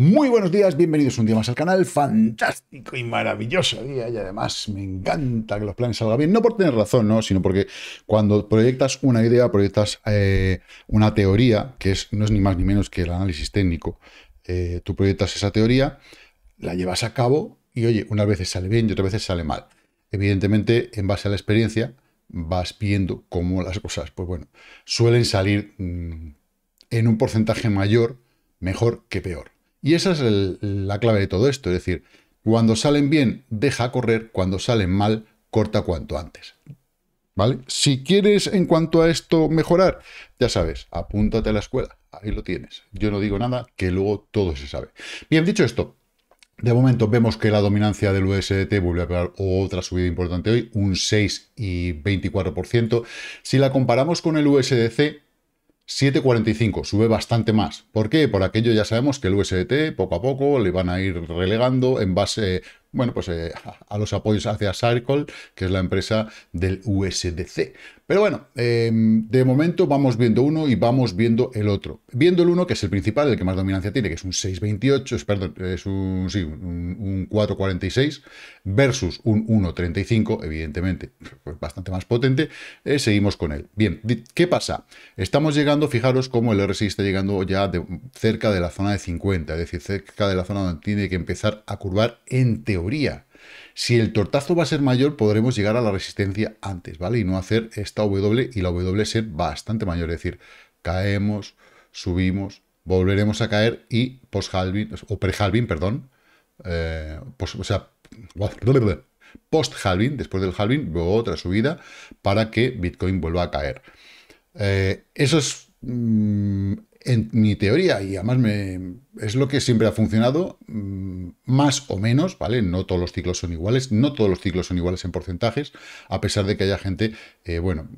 Muy buenos días, bienvenidos un día más al canal. Fantástico y maravilloso día y además me encanta que los planes salgan bien. No por tener razón, ¿no? sino porque cuando proyectas una idea, proyectas eh, una teoría, que es, no es ni más ni menos que el análisis técnico. Eh, tú proyectas esa teoría, la llevas a cabo y oye, unas veces sale bien y otras veces sale mal. Evidentemente, en base a la experiencia, vas viendo cómo las cosas, pues bueno, suelen salir mm, en un porcentaje mayor, mejor que peor. Y esa es la clave de todo esto, es decir, cuando salen bien, deja correr, cuando salen mal, corta cuanto antes. ¿Vale? Si quieres en cuanto a esto mejorar, ya sabes, apúntate a la escuela, ahí lo tienes. Yo no digo nada, que luego todo se sabe. Bien, dicho esto, de momento vemos que la dominancia del USDT vuelve a pegar otra subida importante hoy, un 6 y 24%. Si la comparamos con el USDC, 7.45, sube bastante más. ¿Por qué? Por aquello ya sabemos que el USDT poco a poco le van a ir relegando en base bueno, pues eh, a los apoyos hacia Circle, que es la empresa del USDC. Pero bueno, em, de momento vamos viendo uno y vamos viendo el otro. Viendo el uno, que es el principal, el que más dominancia tiene, que es un 6.28, es, es un, sí, 4.46 versus un 1.35, evidentemente, pues bastante más potente, eh, seguimos con él. Bien, ¿qué pasa? Estamos llegando, fijaros cómo el RSI está llegando ya de, cerca de la zona de 50, es decir, cerca de la zona donde tiene que empezar a curvar en teoría si el tortazo va a ser mayor, podremos llegar a la resistencia antes, ¿vale? Y no hacer esta W y la W ser bastante mayor. Es decir, caemos, subimos, volveremos a caer y post-halving, o pre-halving, perdón, eh, post, o sea, post-halving, después del halving, otra subida para que Bitcoin vuelva a caer. Eh, eso es mm, en mi teoría, y además me, es lo que siempre ha funcionado, mm, más o menos, ¿vale? No todos los ciclos son iguales, no todos los ciclos son iguales en porcentajes, a pesar de que haya gente, eh, bueno,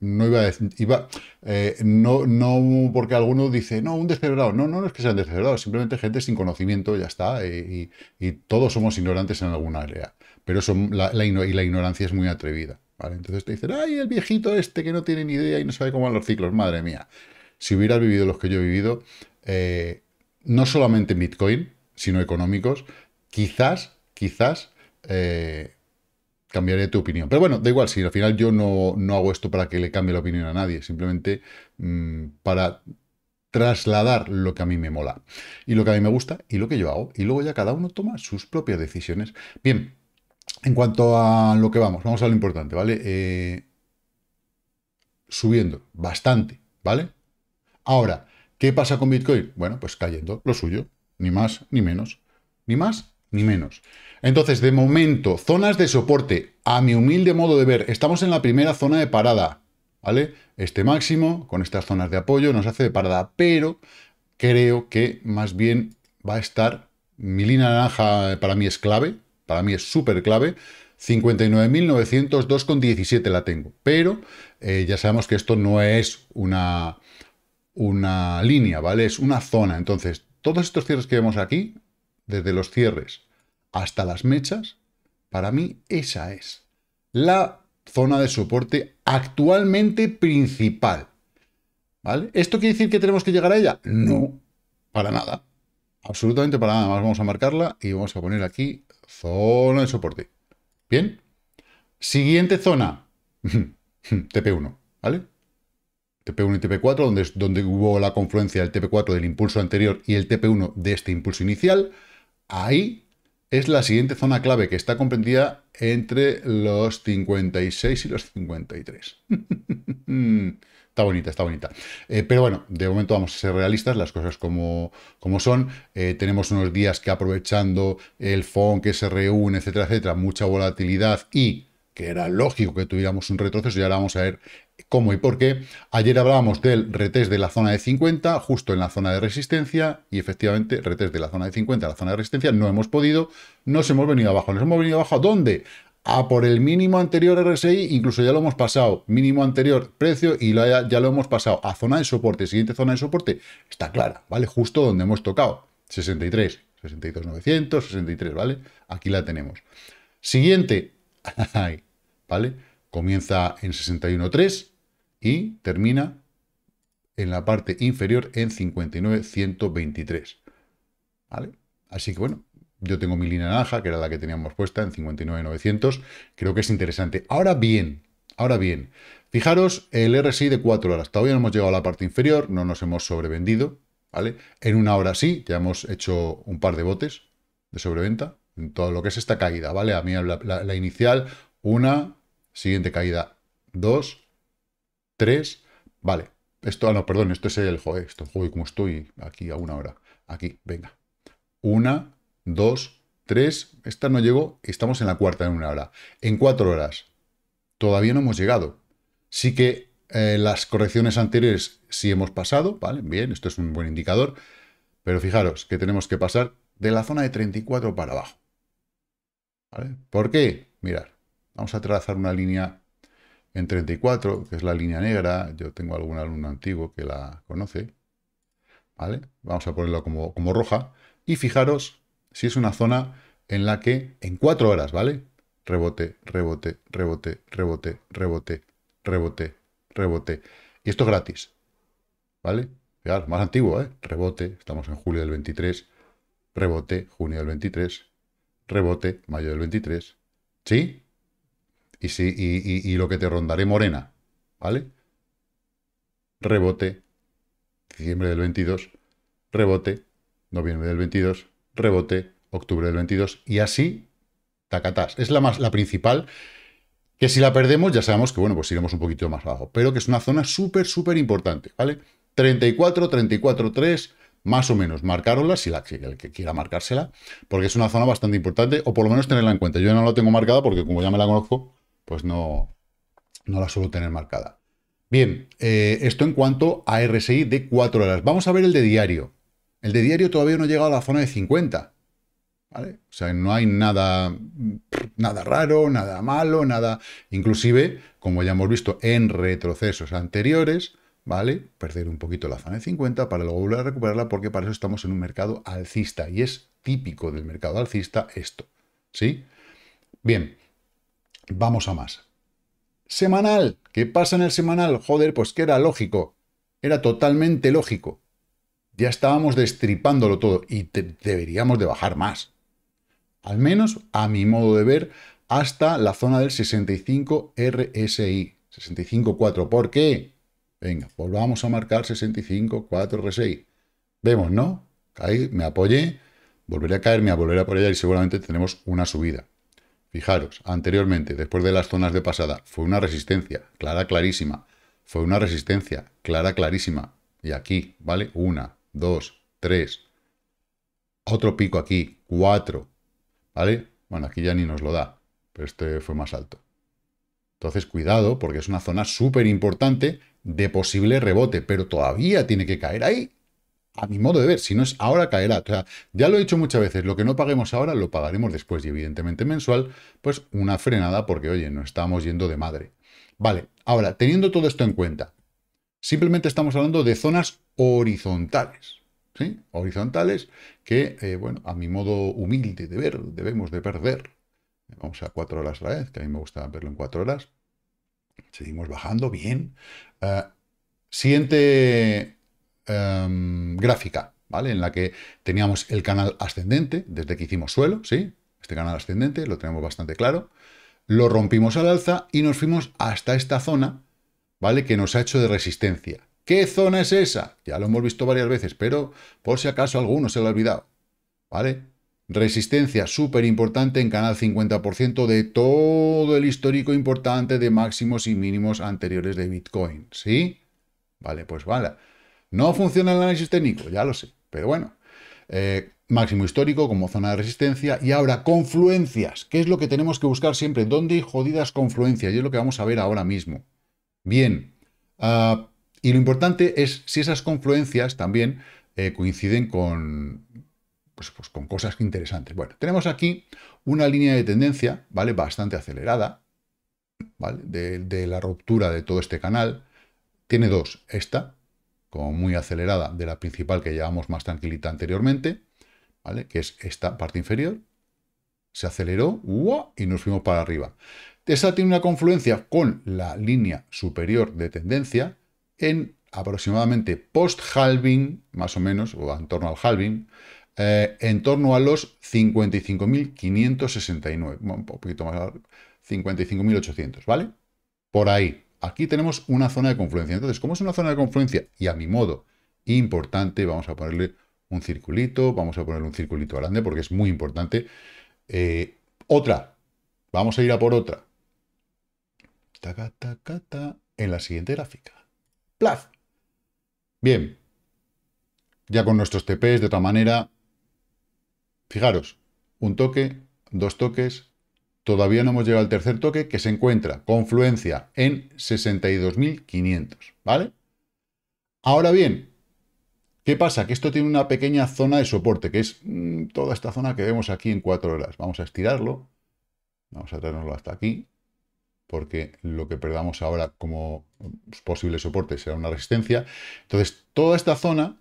no iba a decir, iba, eh, no, no porque alguno dice, no, un descerebrado, no, no, es que sean descerebrados, simplemente gente sin conocimiento, ya está, eh, y, todos somos ignorantes en alguna área, pero la, y la ignorancia es muy atrevida, ¿vale? Entonces te dicen, ay, el viejito este que no tiene ni idea y no sabe cómo van los ciclos, madre mía si hubieras vivido los que yo he vivido, eh, no solamente en Bitcoin, sino económicos, quizás, quizás eh, cambiaré tu opinión. Pero bueno, da igual, si al final yo no, hago esto para que le cambie la opinión a nadie, simplemente mm, para trasladar lo que a mí me mola y lo que a mí me gusta y lo que yo hago. Y luego ya cada uno toma sus propias decisiones. Bien, en cuanto a lo que vamos, vamos a lo importante, ¿vale? Eh, subiendo bastante, ¿vale? Ahora, ¿qué pasa con Bitcoin? Bueno, pues cayendo lo suyo, ni más ni menos. Ni más ni menos. Entonces, de momento, zonas de soporte, a mi humilde modo de ver, estamos en la primera zona de parada, ¿vale? Este máximo, con estas zonas de apoyo, nos hace de parada, pero creo que más bien va a estar, mi línea naranja eh, para mí es clave, para mí es súper clave, 59.902,17 la tengo, pero eh, ya sabemos que esto no es una una línea, ¿vale? Es una zona. Entonces, todos estos cierres que vemos aquí, desde los cierres hasta las mechas, para mí esa es la zona de soporte actualmente principal. ¿Vale? ¿Esto quiere decir que tenemos que llegar a ella? No, para nada. Absolutamente para nada. más vamos a marcarla y vamos a poner aquí zona de soporte. ¿Bien? Siguiente zona. TP1, ¿vale? TP1 y TP4, donde, donde hubo la confluencia del TP4 del impulso anterior y el TP1 de este impulso inicial, ahí es la siguiente zona clave que está comprendida entre los 56 y los 53. está bonita, está bonita. Eh, pero bueno, de momento vamos a ser realistas, las cosas como, como son. Eh, tenemos unos días que aprovechando el FON que se reúne, etcétera, etcétera, mucha volatilidad y que era lógico que tuviéramos un retroceso y ahora vamos a ver cómo y por qué. Ayer hablábamos del retest de la zona de 50, justo en la zona de resistencia, y efectivamente, retest de la zona de 50 a la zona de resistencia, no hemos podido, nos hemos venido abajo. ¿Nos hemos venido abajo a dónde? A por el mínimo anterior RSI, incluso ya lo hemos pasado, mínimo anterior precio, y ya lo hemos pasado a zona de soporte, siguiente zona de soporte, está clara, ¿vale? Justo donde hemos tocado, 63, 62,900, 63, ¿vale? Aquí la tenemos. Siguiente, ¿vale? Comienza en 61,3, y termina en la parte inferior en 59,123. ¿Vale? Así que bueno, yo tengo mi línea naranja, que era la que teníamos puesta en 59,900. Creo que es interesante. Ahora bien, ahora bien, fijaros el RSI de 4 horas. Todavía no hemos llegado a la parte inferior, no nos hemos sobrevendido. ¿Vale? En una hora sí, ya hemos hecho un par de botes de sobreventa en todo lo que es esta caída, ¿vale? A mí la, la inicial, una, siguiente caída, dos, 3, vale, esto, ah, no, perdón, esto es el, joder, esto, juego como estoy aquí a una hora, aquí, venga, una, dos, tres, esta no llegó, estamos en la cuarta en una hora, en cuatro horas, todavía no hemos llegado, sí que eh, las correcciones anteriores sí hemos pasado, vale, bien, esto es un buen indicador, pero fijaros que tenemos que pasar de la zona de 34 para abajo, ¿vale? ¿Por qué? Mirar, vamos a trazar una línea en 34, que es la línea negra, yo tengo algún alumno antiguo que la conoce, ¿vale? Vamos a ponerlo como, como roja, y fijaros si es una zona en la que en 4 horas, ¿vale? Rebote, rebote, rebote, rebote, rebote, rebote, rebote. Y esto es gratis, ¿vale? Fijaros, más antiguo, ¿eh? Rebote, estamos en julio del 23, rebote, junio del 23, rebote, mayo del 23, ¿sí? y, y, lo que te rondaré morena, ¿vale? Rebote, diciembre del 22, rebote, noviembre del 22, rebote, octubre del 22, y así, tacatás. Es la, más, la principal, que si la perdemos ya sabemos que, bueno, pues iremos un poquito más abajo, pero que es una zona súper, súper importante, ¿vale? 34, 34, 3, más o menos, Marcarosla, si el que quiera marcársela, porque es una zona bastante importante, o por lo menos tenerla en cuenta. Yo no la tengo marcada porque como ya me la conozco, pues no, no la suelo tener marcada. Bien, eh, esto en cuanto a RSI de 4 horas. Vamos a ver el de diario. El de diario todavía no ha llegado a la zona de 50. ¿vale? O sea, no hay nada, nada raro, nada malo, nada... Inclusive, como ya hemos visto en retrocesos anteriores, ¿vale? Perder un poquito la zona de 50 para luego volver a recuperarla porque para eso estamos en un mercado alcista y es típico del mercado alcista esto, ¿sí? Bien, Vamos a más. Semanal. ¿Qué pasa en el semanal? Joder, pues que era lógico. Era totalmente lógico. Ya estábamos destripándolo todo y deberíamos de bajar más. Al menos, a mi modo de ver, hasta la zona del 65 RSI. 65.4. ¿Por qué? Venga, volvamos a marcar 65.4 RSI. Vemos, ¿no? Caí, me apoyé, volveré a caerme, a volver a por allá y seguramente tenemos una subida. Fijaros, anteriormente, después de las zonas de pasada, fue una resistencia, clara, clarísima. Fue una resistencia, clara, clarísima. Y aquí, ¿vale? Una, dos, tres. Otro pico aquí, cuatro. ¿Vale? Bueno, aquí ya ni nos lo da, pero este fue más alto. Entonces, cuidado, porque es una zona súper importante de posible rebote, pero todavía tiene que caer ahí a mi modo de ver, si no es ahora, caerá. O ya lo he dicho muchas veces, lo que no paguemos ahora lo pagaremos después y evidentemente mensual, pues una frenada porque, oye, no estamos yendo de madre. Vale, ahora, teniendo todo esto en cuenta, simplemente estamos hablando de zonas horizontales. ¿Sí? Horizontales que, eh, bueno, a mi modo humilde de ver, debemos de perder. Vamos a cuatro horas a la vez, que a mí me gusta verlo en cuatro horas. Seguimos bajando, bien. Siente. Ah, siguiente Em, gráfica, ¿vale? En la que teníamos el canal ascendente desde que hicimos suelo, ¿sí? Este canal ascendente lo tenemos bastante claro. Lo rompimos al alza y nos fuimos hasta esta zona, ¿vale? Que nos ha hecho de resistencia. ¿Qué zona es esa? Ya lo hemos visto varias veces, pero por si acaso alguno se lo ha olvidado, ¿vale? Resistencia súper importante en canal 50% de todo el histórico importante de máximos y mínimos anteriores de Bitcoin, ¿sí? Vale, pues vale. No funciona el análisis técnico, ya lo sé, pero bueno. Eh, máximo histórico como zona de resistencia y ahora confluencias, ¿Qué es lo que tenemos que buscar siempre, ¿dónde hay jodidas confluencias? Y es lo que vamos a ver ahora mismo. Bien, ah, y lo importante es si esas confluencias también eh, coinciden con, pues, pues, con cosas interesantes. Bueno, tenemos aquí una línea de tendencia, ¿vale? Bastante acelerada, ¿vale? De, de la ruptura de todo este canal. Tiene dos, esta, como muy acelerada de la principal que llevamos más tranquilita anteriormente, ¿vale? que es esta parte inferior, se aceleró y nos fuimos para arriba. Esa tiene una confluencia con la línea superior de tendencia en aproximadamente post-halving, más o menos, o en torno al halving, eh, en torno a los 55.569, un poquito más, 55.800, ¿vale? Por ahí, aquí tenemos una zona de confluencia. Entonces, como es una zona de confluencia, y a mi modo, importante, vamos a ponerle un circulito, vamos a poner un circulito grande porque es muy importante. Eh, otra, vamos a ir a por otra. en la siguiente gráfica. ¡Plaf! Bien, ya con nuestros TPs de otra manera, fijaros, un toque, dos toques, Todavía no hemos llegado al tercer toque que se encuentra confluencia en 62.500, ¿vale? Ahora bien, ¿qué pasa? Que esto tiene una pequeña zona de soporte, que es mm, toda esta zona que vemos aquí en 4 horas. Vamos a estirarlo, vamos a traernoslo hasta aquí, porque lo que perdamos ahora como posible soporte será una resistencia. Entonces, toda esta zona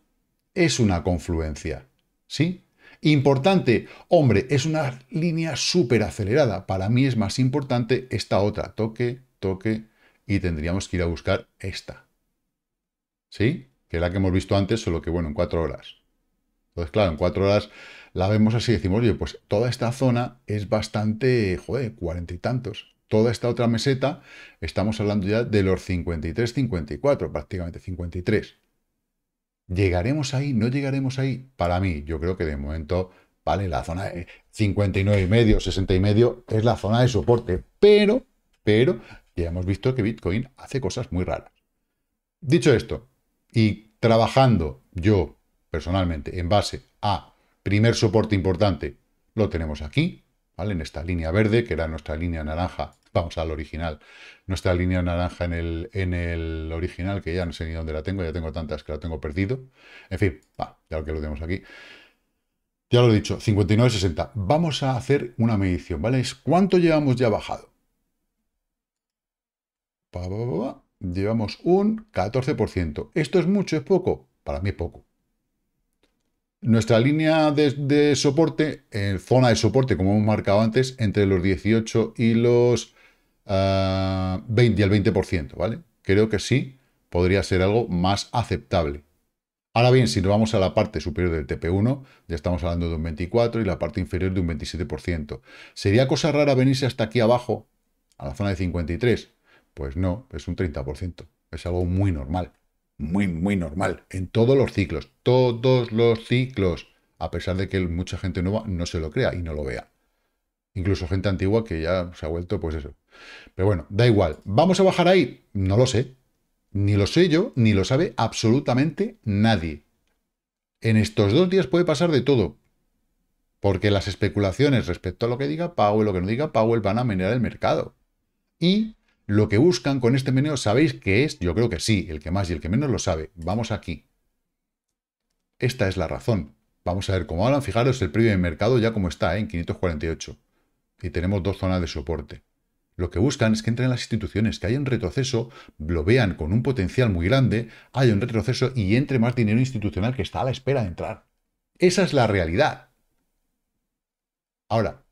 es una confluencia, ¿sí? Importante, hombre, es una línea súper acelerada. Para mí es más importante esta otra. Toque, toque y tendríamos que ir a buscar esta. ¿Sí? Que la que hemos visto antes, solo que bueno, en cuatro horas. Entonces, claro, en cuatro horas la vemos así y decimos, oye, pues toda esta zona es bastante, joder, cuarenta y tantos. Toda esta otra meseta, estamos hablando ya de los 53, 54, prácticamente 53. ¿Llegaremos ahí? ¿No llegaremos ahí? Para mí, yo creo que de momento, vale, la zona de 59 y medio, 60 y medio es la zona de soporte, pero, pero ya hemos visto que Bitcoin hace cosas muy raras. Dicho esto, y trabajando yo personalmente en base a primer soporte importante, lo tenemos aquí, ¿vale? En esta línea verde, que era nuestra línea naranja vamos al original. Nuestra línea naranja en el, en el original, que ya no sé ni dónde la tengo, ya tengo tantas que la tengo perdido. En fin, ya lo que lo tenemos aquí. Ya lo he dicho, 59,60. Vamos a hacer una medición, ¿vale? Es cuánto llevamos ya bajado. llevamos un 14%. ¿Esto es mucho? ¿Es poco? Para mí es poco. Nuestra línea de, soporte, zona de soporte, como hemos marcado antes, entre los 18 y los 20 ah, al 20%, ¿vale? Creo que sí podría ser algo más aceptable. Ahora bien, si nos vamos a la parte superior del TP1, ya estamos hablando de un 24% y la parte inferior de un 27%. ¿Sería cosa rara venirse hasta aquí abajo, a la zona de 53%? Pues no, es un 30%. Es algo muy normal, muy, muy normal, en todos los ciclos, todos los ciclos, a pesar de que mucha gente nueva no se lo crea y no lo vea. Incluso gente antigua que ya se ha vuelto, pues eso, pero bueno, da igual. ¿Vamos a bajar ahí? No lo sé. Ni lo sé yo, ni lo sabe absolutamente nadie. En estos dos días puede pasar de todo. Porque las especulaciones respecto a lo que diga Powell, lo que no diga Powell, van a menear el mercado. Y lo que buscan con este meneo, sabéis que es, yo creo que sí, el que más y el que menos lo sabe. Vamos aquí. Esta es la razón. Vamos a ver cómo hablan. Fijaros el previo de mercado ya como está, ¿eh? en 548. Y tenemos dos zonas de soporte. Lo que buscan es que entren las instituciones, que haya un retroceso, lo vean con un potencial muy grande, haya un retroceso y entre más dinero institucional que está a la espera de entrar. Esa es la realidad. Ahora,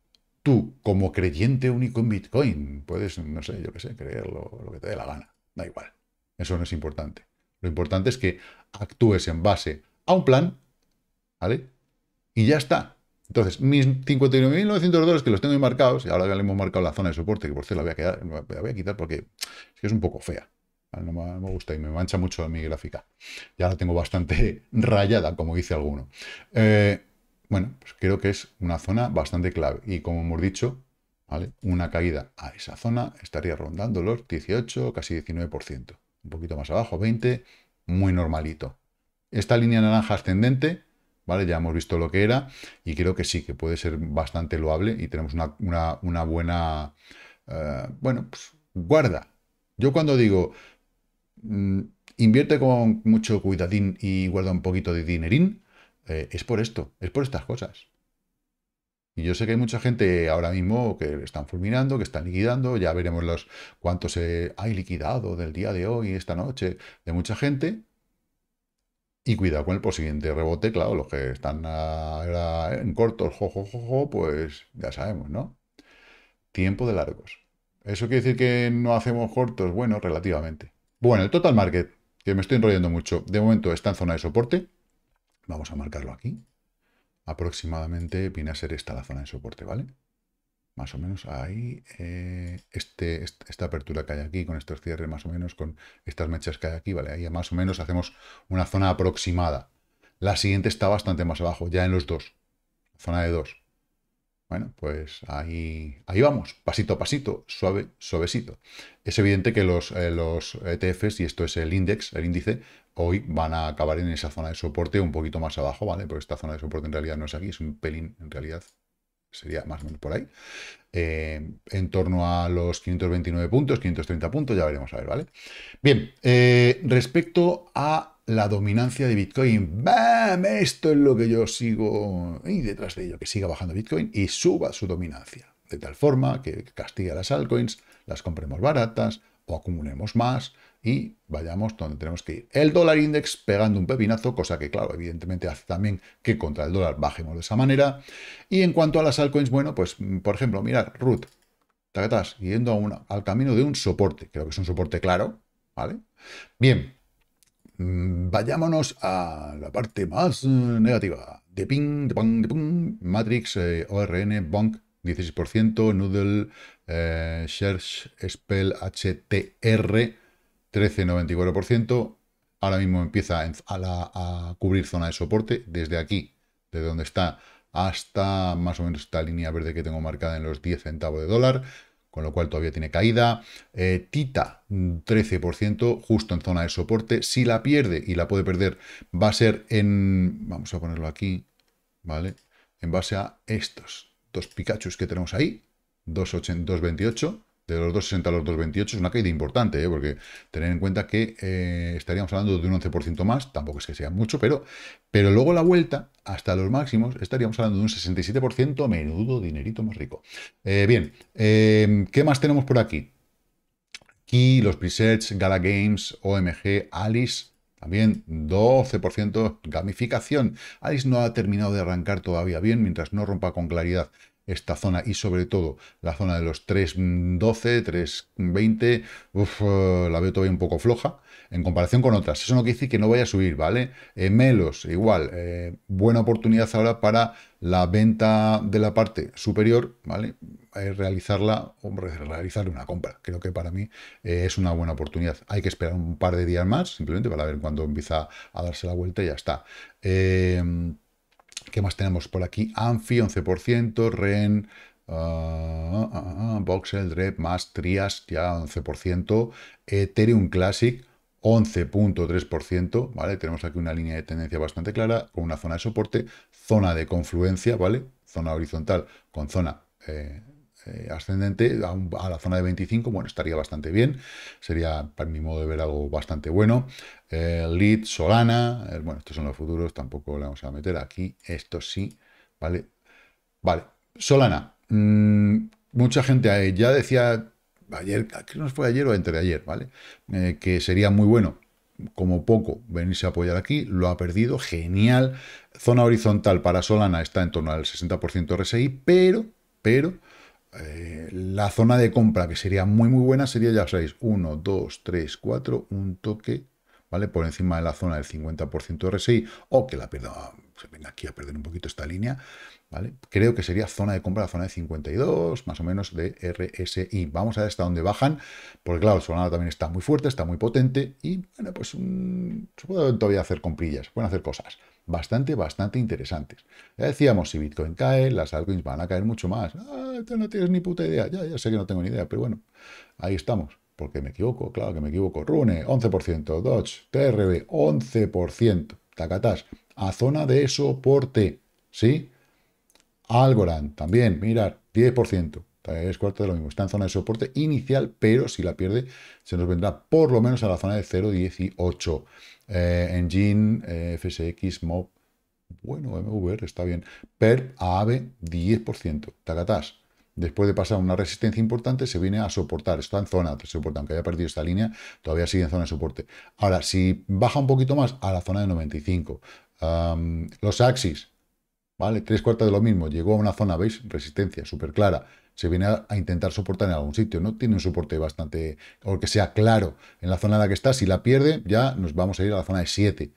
tú, como creyente único en Bitcoin, puedes, no sé, yo qué sé, creer lo, que te dé la gana. Da igual. Eso no es importante. Lo importante es que actúes en base a un plan, ¿vale? Y ya está. Entonces, mis 59.900 dólares que los tengo marcados, y ahora ya le hemos marcado la zona de soporte, que por cierto la voy a, quitar porque es es un poco fea. Ah, no me gusta y me mancha mucho mi gráfica. Ya la tengo bastante rayada, como dice alguno. Eh, bueno, pues creo que es una zona bastante clave. Y como hemos dicho, una caída a esa zona estaría rondando los 18, casi 19%. Un poquito más abajo, 20, muy normalito. Esta línea naranja ascendente ¿vale? Ya hemos visto lo que era y creo que sí, que puede ser bastante loable y tenemos una, buena, eh, bueno, pues guarda. Yo cuando digo, mm, invierte con mucho cuidadín y guarda un poquito de dinerín, eh, es por esto, es por estas cosas. Y yo sé que hay mucha gente ahora mismo que están fulminando, que están liquidando, ya veremos los cuántos se hay liquidado del día de hoy, esta noche, de mucha gente, y cuidado con el siguiente rebote, claro, los que están en cortos, jo, pues ya sabemos, ¿no? Tiempo de largos. ¿Eso quiere decir que no hacemos cortos? Bueno, relativamente. Bueno, el total market, que me estoy enrollando mucho, de momento está en zona de soporte. Vamos a marcarlo aquí. Aproximadamente viene a ser esta la zona de soporte, ¿vale? más o menos ahí, eh, este, esta apertura que hay aquí, con estos cierres más o menos, con estas mechas que hay aquí, ¿vale? Ahí más o menos hacemos una zona aproximada. La siguiente está bastante más abajo, ya en los dos, zona de dos. Bueno, pues ahí, ahí vamos, pasito a pasito, suave, suavecito. Es evidente que los, eh, los ETFs, y esto es el índice el índice, hoy van a acabar en esa zona de soporte un poquito más abajo, ¿vale? Porque esta zona de soporte en realidad no es aquí, es un pelín en realidad sería más o menos por ahí, eh, en torno a los 529 puntos, 530 puntos, ya veremos a ver, ¿vale? Bien, eh, respecto a la dominancia de Bitcoin, ¡bam! Esto es lo que yo sigo, y detrás de ello, que siga bajando Bitcoin y suba su dominancia, de tal forma que castigue a las altcoins, las compremos baratas o acumulemos más, y vayamos donde tenemos que ir. El dólar index pegando un pepinazo, cosa que, claro, evidentemente hace también que contra el dólar bajemos de esa manera. Y en cuanto a las altcoins, bueno, pues, mm, por ejemplo, mirad, Root, estás yendo a una, al camino de un soporte, creo que es un soporte claro, ¿vale? Bien, mm, vayámonos a la parte más eh, negativa. De ping, de pong, de pong, Matrix, eh, ORN, Bonk, 16%, Noodle, eh, Search, Spell, HTR, 13,94%. Ahora mismo empieza a, cubrir zona de soporte desde aquí, de donde está, hasta más o menos esta línea verde que tengo marcada en los 10 centavos de dólar, con lo cual todavía tiene caída. Eh, Tita, 13%, justo en zona de soporte. Si la pierde y la puede perder, va a ser en, vamos a ponerlo aquí, ¿vale? En base a estos dos Pikachus que tenemos ahí, 2,28 de los 2,60 a los 2,28 es una caída importante, ¿eh? porque tener en cuenta que eh, estaríamos hablando de un 11% más, tampoco es que sea mucho, pero, pero luego la vuelta hasta los máximos estaríamos hablando de un 67%, menudo dinerito más rico. Eh, bien, em, ¿qué más tenemos por aquí? key los presets, Gala Games, OMG, Alice, también 12% gamificación. Alice no ha terminado de arrancar todavía bien mientras no rompa con claridad esta zona y sobre todo la zona de los 3.12, 3.20, eh, la veo todavía un poco floja en comparación con otras. Eso no quiere decir que no vaya a subir, ¿vale? Melos, igual, eh, buena oportunidad ahora para la venta de la parte superior, ¿vale? Eh, realizarla, hombre, realizarle una compra. Creo que para mí es una buena oportunidad. Hay que esperar un par de días más, simplemente para ver cuándo empieza a darse la vuelta y ya está más tenemos por aquí? Anfi, 11%, REN, uh, uh, Voxel, más Trias, ya 11%, Ethereum Classic, 11.3%, ¿vale? Tenemos aquí una línea de tendencia bastante clara, con una zona de soporte, zona de confluencia, ¿vale? Zona horizontal con zona... Eh, eh, ascendente a, la zona de 25, bueno, estaría bastante bien, sería para mi modo de ver algo bastante bueno. Eh, Lead, Solana, eh, bueno, estos son los futuros, tampoco le vamos a meter aquí, esto sí, ¿vale? Vale, Solana, mm, mucha gente ya decía ayer, que no fue ayer o entre ayer, ¿vale? que sería muy bueno como poco venirse a apoyar aquí, lo ha perdido, genial. Zona horizontal para Solana está en torno al 60% RSI, pero, pero eh, la zona de compra, que sería muy, muy buena, sería, ya sabéis, 1, 2, 3, 4, un toque, ¿vale? Por encima de la zona del 50% RSI, o que la pierda, se venga aquí a perder un poquito esta línea, ¿vale? Creo que sería zona de compra, la zona de 52, más o menos, de RSI. Vamos a ver hasta dónde bajan, porque claro, el Solana también está muy fuerte, está muy potente, y bueno, pues mm, se puede todavía hacer comprillas, pueden hacer cosas bastante, bastante interesantes. Ya decíamos, si Bitcoin cae, las altcoins van a caer mucho más. Ah, no tienes ni puta idea. Ya, sé que no tengo ni idea, pero bueno, ahí estamos. Porque me equivoco, claro que me equivoco. Rune, 11%. Dodge, TRB, 11%. Tacatás, a zona de soporte. ¿Sí? Algorand, también, mirar, 10%. Es cuarto de lo mismo. Está en zona de soporte inicial, pero si la pierde, se nos vendrá por lo menos a la zona de 0,18. Eh, Engine, eh, FSX, Mob, bueno, MVR está bien. PERP a AVE, 10%, tacatás. Después de pasar una resistencia importante, se viene a soportar. Está en zona de soporte, aunque haya perdido esta línea, todavía sigue en zona de soporte. Ahora, si baja un poquito más, a la zona de 95. los Axis, ¿vale? Tres cuartas de lo mismo. Llegó a una zona, ¿veis? Resistencia súper clara se viene a, intentar soportar en algún sitio, ¿no? Tiene un soporte bastante, o que sea claro en la zona en la que está, si la pierde, ya nos vamos a ir a la zona de 7.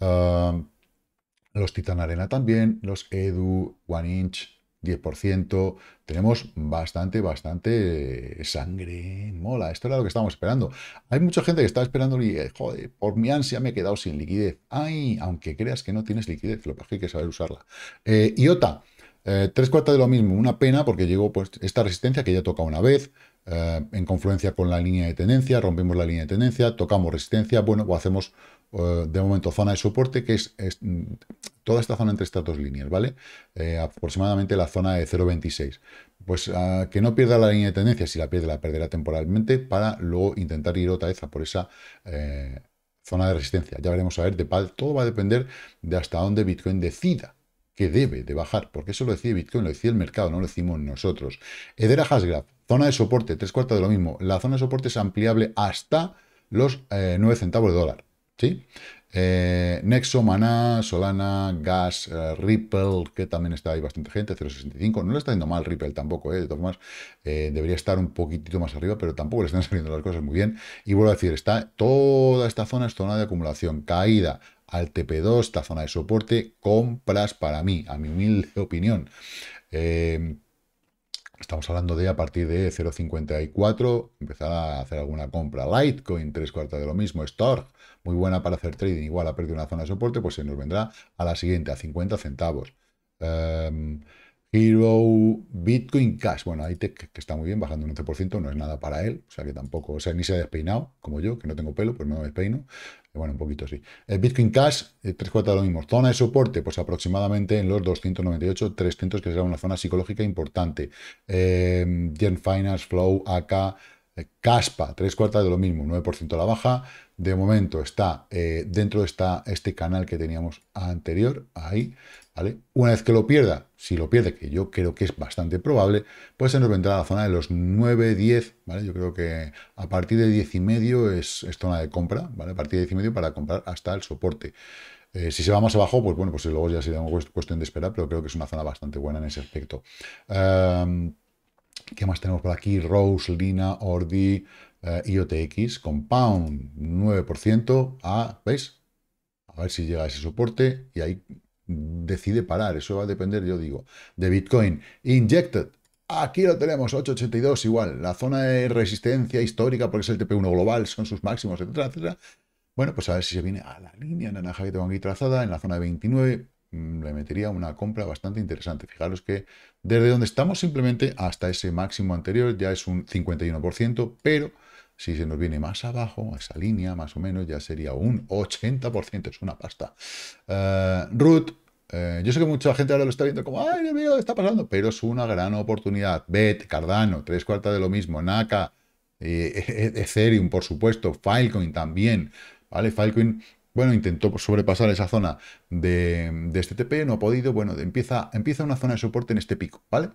los Titan Arena también, los Edu, One Inch, 10%, tenemos bastante, bastante eh, sangre, mola, esto era lo que estábamos esperando. Hay mucha gente que está esperando y, eh, joder, por mi ansia me he quedado sin liquidez. Ay, aunque creas que no tienes liquidez, lo que hay que saber usarla. Eh, IOTA, eh, tres cuartas de lo mismo, una pena porque llegó pues, esta resistencia que ya toca una vez, eh, en confluencia con la línea de tendencia, rompimos la línea de tendencia, tocamos resistencia, bueno, o hacemos eh, de momento zona de soporte, que es, toda esta zona entre estas dos líneas, ¿vale? aproximadamente la zona de 0.26. Pues ah, que no pierda la línea de tendencia, si la pierde la perderá temporalmente, para luego intentar ir otra vez por esa zona de resistencia. Ya veremos a ver, de PAL, todo va a depender de hasta dónde Bitcoin decida que debe de bajar, porque eso lo decía Bitcoin, lo decía el mercado, no lo decimos nosotros. Edera Hasgraph, zona de soporte, tres cuartas de lo mismo. La zona de soporte es ampliable hasta los 9 eh, centavos de dólar. ¿sí? Eh, Nexo, Maná, Solana, Gas, eh, Ripple, que también está ahí bastante gente, 0.65. No le está yendo mal Ripple tampoco, de todas formas, debería estar un poquitito más arriba, pero tampoco le están saliendo las cosas muy bien. Y vuelvo a decir, está toda esta zona es zona de acumulación, caída, al TP2, esta zona de soporte, compras para mí, a mi humilde opinión. Em, estamos hablando de a partir de 0.54 empezar a hacer alguna compra. Litecoin, tres cuartas de lo mismo. store muy buena para hacer trading. Igual ha perdido una zona de soporte, pues se nos vendrá a la siguiente, a 50 centavos. Em, Hero, Bitcoin Cash. Bueno, ahí te que está muy bien, bajando un 11%, no es nada para él, o sea que tampoco, o sea, ni se ha despeinado, como yo, que no tengo pelo, pues no me despeino. Eh, bueno, un poquito así eh, Bitcoin Cash, eh, tres cuartas de lo mismo. Zona de soporte, pues aproximadamente en los 298, 300, que será una zona psicológica importante. Em, Gen Finance, Flow, AK, Caspa, tres cuartas de lo mismo, 9% la baja. De momento está dentro de esta, este canal que teníamos anterior, ahí. Una vez que lo pierda, si lo pierde, que yo creo que es bastante probable, pues se nos vendrá a la zona de los 9, 10, ¿vale? Yo creo que a partir de 10 y medio es, zona de compra, ¿vale? A partir de 10 y medio para comprar hasta el soporte. Eh, si se va más abajo, pues bueno, pues luego ya sería cuestión de esperar, pero creo que es una zona bastante buena en ese aspecto. Em, ¿Qué más tenemos por aquí? Rose, Lina, Ordi, eh, IOTX, Compound, 9% a, ¿ah? ¿veis? A ver si llega a ese soporte y ahí decide parar. Eso va a depender, yo digo, de Bitcoin. Injected. Aquí lo tenemos, 8.82 igual. La zona de resistencia histórica, porque es el TP1 global, son sus máximos, etcétera, etcétera. Bueno, pues a ver si se viene a la línea naranja que tengo aquí trazada, en la zona de 29, mm, le metería una compra bastante interesante. Fijaros que desde donde estamos simplemente hasta ese máximo anterior ya es un 51%, pero si se nos viene más abajo, esa línea más o menos, ya sería un 80%, es una pasta. Eh, Ruth, eh, yo sé que mucha gente ahora lo está viendo como, ay, Dios mío, está pasando, pero es una gran oportunidad. BET, Cardano, tres cuartas de lo mismo, Naka, eh, Ethereum, por supuesto, Filecoin también, ¿vale? Filecoin bueno, intentó sobrepasar esa zona de, este TP, no ha podido. Bueno, empieza, empieza una zona de soporte en este pico, ¿vale?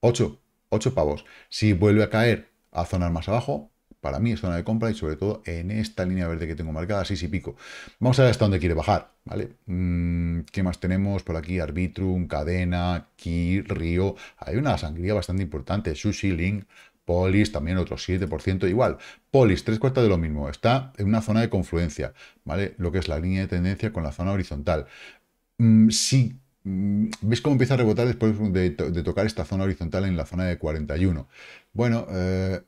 8, 8 pavos. Si vuelve a caer a zonas más abajo, para mí es zona de compra y sobre todo en esta línea verde que tengo marcada, sí sí pico. Vamos a ver hasta dónde quiere bajar, ¿vale? Mm, ¿Qué más tenemos por aquí? Arbitrum, Cadena, Ki, Río. Hay una sangría bastante importante. Sushi, Link, Polis, también otro 7%, igual. Polis, tres cuartas de lo mismo. Está en una zona de confluencia, ¿vale? Lo que es la línea de tendencia con la zona horizontal. Mm, sí mm, ¿Veis cómo empieza a rebotar después de, tocar esta zona horizontal en la zona de 41? Bueno, eh,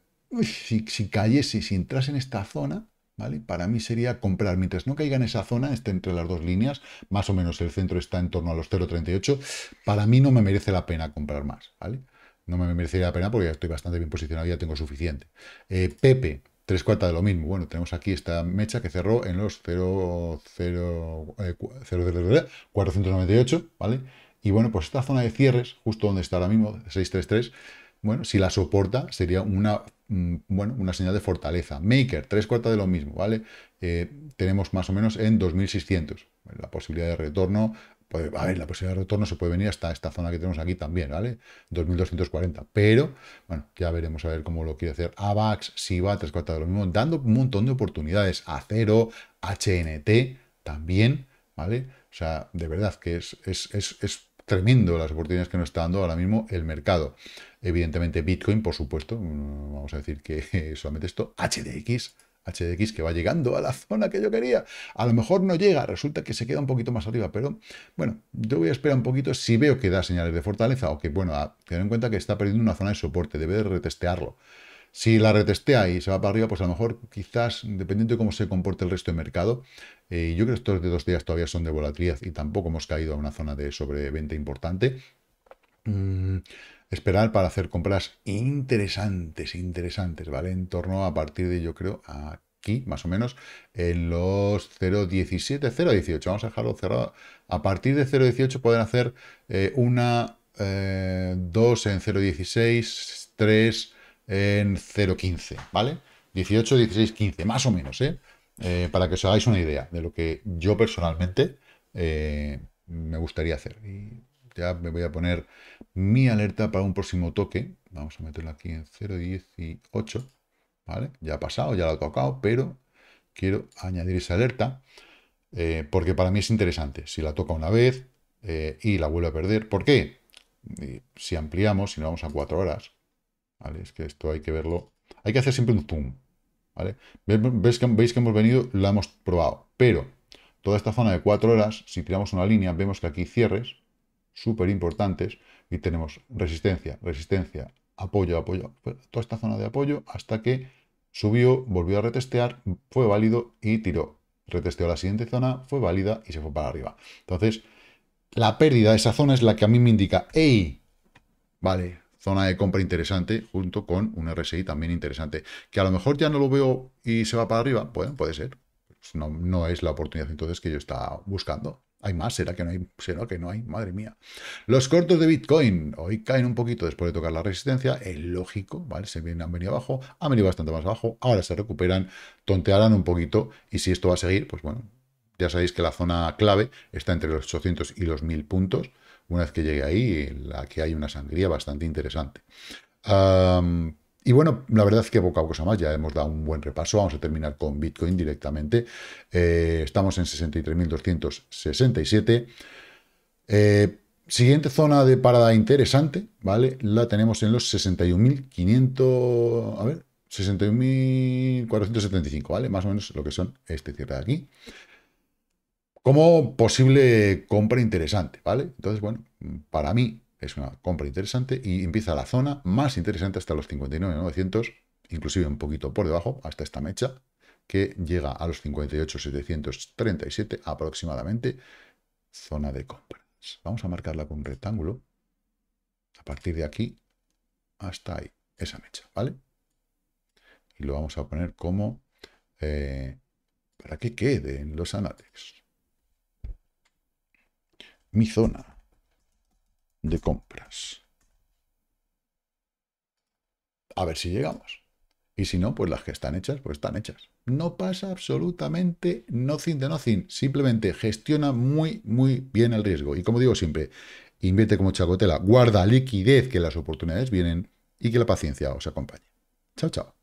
si, si cayese, si entrase en esta zona, ¿Vale? Para mí sería comprar, mientras no caiga en esa zona, esté entre las dos líneas, más o menos el centro está en torno a los 0.38, para mí no me merece la pena comprar más, ¿vale? No me merecería la pena porque ya estoy bastante bien posicionado, ya tengo suficiente. Eh, Pepe, tres cuartas de lo mismo. Bueno, tenemos aquí esta mecha que cerró en los 0, 498, eh, ¿vale? Y bueno, pues esta zona de cierres, justo donde está ahora mismo, 633, bueno, si la soporta, sería una Mm, bueno, una señal de fortaleza. Maker, tres cuartas de lo mismo, ¿vale? Eh, tenemos más o menos en 2600. La posibilidad de retorno, pues, a ver, la posibilidad de retorno se puede venir hasta esta zona que tenemos aquí también, ¿vale? 2240. Pero, bueno, ya veremos a ver cómo lo quiere hacer AVAX, va tres cuartas de lo mismo, dando un montón de oportunidades. Acero, HNT también, ¿vale? O sea, de verdad que es, es tremendo las oportunidades que nos está dando ahora mismo el mercado. Evidentemente Bitcoin, por supuesto, mm, vamos a decir que solamente esto, HDX, HDX que va llegando a la zona que yo quería. A lo mejor no llega, resulta que se queda un poquito más arriba, pero bueno, yo voy a esperar un poquito si veo que da señales de fortaleza o que, bueno, a tener en cuenta que está perdiendo una zona de soporte, debe de retestearlo. Si la retestea y se va para arriba, pues a lo mejor quizás, dependiendo de cómo se comporte el resto del mercado, eh, yo creo que estos de dos días todavía son de volatilidad y tampoco hemos caído a una zona de sobreventa importante. Mm, esperar para hacer compras interesantes, interesantes, ¿vale? En torno a partir de, yo creo, aquí, más o menos, en los 0.17, 0.18. Vamos a dejarlo cerrado. A partir de 0.18 pueden hacer eh, una, eh, dos en 0.16, tres en 0.15, ¿vale? 18, 16, 15, más o menos, ¿eh? ¿eh? para que os hagáis una idea de lo que yo personalmente eh, me gustaría hacer. Y ya me voy a poner mi alerta para un próximo toque. Vamos a meterla aquí en 0.18, ¿vale? Ya ha pasado, ya la ha tocado, pero quiero añadir esa alerta eh, porque para mí es interesante. Si la toca una vez y la vuelve a perder, ¿por qué? si ampliamos, si nos vamos a 4 horas, es que esto hay que verlo. Hay que hacer siempre un zoom, ¿vale? ¿Veis que, veis que hemos venido, lo hemos probado, pero toda esta zona de 4 horas, si tiramos una línea, vemos que aquí cierres, súper importantes, y tenemos resistencia, resistencia, apoyo, apoyo, pues, toda esta zona de apoyo hasta que subió, volvió a retestear, fue válido y tiró. Retesteó la siguiente zona, fue válida y se fue para arriba. Entonces, la pérdida de esa zona es la que a mí me indica, ¡Ey! Vale, zona de compra interesante junto con un RSI también interesante. Que a lo mejor ya no lo veo y se va para arriba, bueno, puede ser. Pues no, no es la oportunidad entonces que yo estaba buscando. ¿Hay más? ¿Será que no hay? ¿Será que no hay? Madre mía. Los cortos de Bitcoin hoy caen un poquito después de tocar la resistencia. Es lógico, ¿vale? Se vienen, han venido abajo, han venido bastante más abajo, ahora se recuperan, tontearán un poquito y si esto va a seguir, pues bueno, ya sabéis que la zona clave está entre los 800 y los 1000 puntos una vez que llegue ahí, la que hay una sangría bastante interesante. y bueno, la verdad es que poca cosa más, ya hemos dado un buen repaso, vamos a terminar con Bitcoin directamente. Eh, estamos en 63.267. Eh, siguiente zona de parada interesante, ¿vale? La tenemos en los 61.500, a ver, 61.475, ¿vale? Más o menos lo que son este cierre de aquí como posible compra interesante, ¿vale? Entonces, bueno, para mí es una compra interesante y empieza la zona más interesante hasta los 59.900, inclusive un poquito por debajo, hasta esta mecha, que llega a los 58.737 aproximadamente, zona de compras. Vamos a marcarla con un rectángulo, a partir de aquí hasta ahí, esa mecha, ¿vale? Y lo vamos a poner como, eh, para que quede en los análisis mi zona de compras. A ver si llegamos. Y si no, pues las que están hechas, pues están hechas. No pasa absolutamente nothing de nothing. Simplemente gestiona muy, muy bien el riesgo. Y como digo siempre, invierte como chacotela, guarda liquidez, que las oportunidades vienen y que la paciencia os acompañe. Chao, chao.